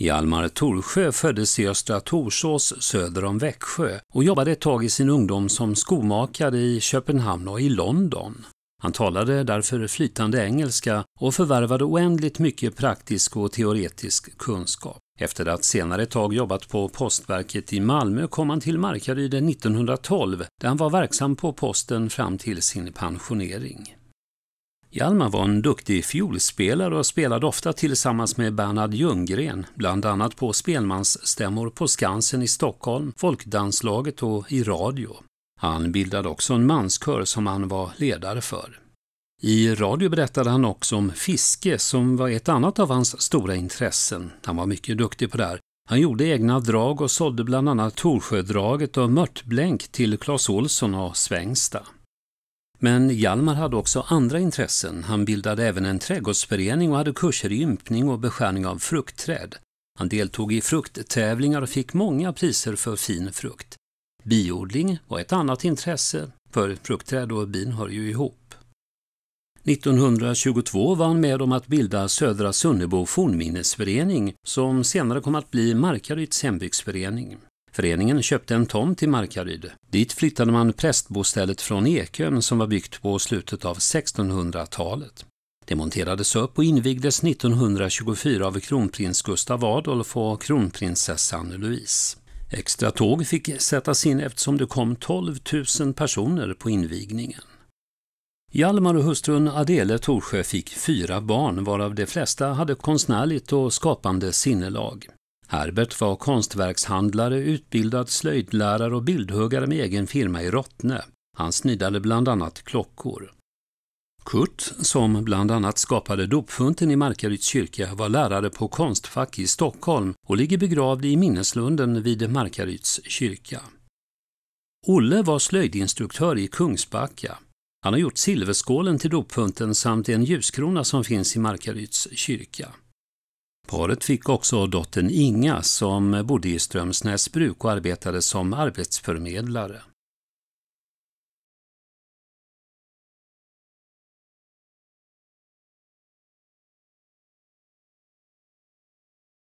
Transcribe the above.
Hjalmar Torsjö föddes i Östra Torsås söder om Växjö och jobbade ett tag i sin ungdom som skomakare i Köpenhamn och i London. Han talade därför flytande engelska och förvärvade oändligt mycket praktisk och teoretisk kunskap. Efter att senare ett tag jobbat på postverket i Malmö kom han till Markaryd 1912 där han var verksam på posten fram till sin pensionering. Hjalmar var en duktig fiolspelare och spelade ofta tillsammans med Bernhard Ljunggren, bland annat på spelmansstämmor på Skansen i Stockholm, Folkdanslaget och i radio. Han bildade också en manskör som han var ledare för. I radio berättade han också om fiske som var ett annat av hans stora intressen. Han var mycket duktig på det här. Han gjorde egna drag och sålde bland annat Torsjödraget och Mörtblänk till Clas Olsson och Svängsta. Men Hjalmar hade också andra intressen. Han bildade även en trädgårdsförening och hade kurser i ympning och beskärning av fruktträd. Han deltog i frukttävlingar och fick många priser för fin frukt. Biodling var ett annat intresse, för fruktträd och bin hör ju ihop. 1922 var han med om att bilda Södra Sunnebo fornminnesförening som senare kom att bli Markaryds hembygdsförening. Föreningen köpte en tomt i Markaryd. Dit flyttade man prästbostället från Ekön som var byggt på slutet av 1600-talet. Det monterades upp och invigdes 1924 av kronprins Gustav Adolf och kronprinsessan Louise. Extra tåg fick sättas in eftersom det kom 12 000 personer på invigningen. Hjalmar och hustrun Adele Torsjö fick fyra barn varav de flesta hade konstnärligt och skapande sinnelag. Herbert var konstverkshandlare, utbildad slöjdlärare och bildhuggare med egen firma i Rottne. Han snidade bland annat klockor. Kurt, som bland annat skapade dopfunten i Markaryds kyrka, var lärare på Konstfack i Stockholm och ligger begravd i minneslunden vid Markaryds kyrka. Olle var slöjdinstruktör i Kungsbacka. Han har gjort silverskålen till dopfunten samt en ljuskrona som finns i Markaryds kyrka. Paret fick också dottern Inga som bodde i Strömsnäsbruk och arbetade som arbetsförmedlare.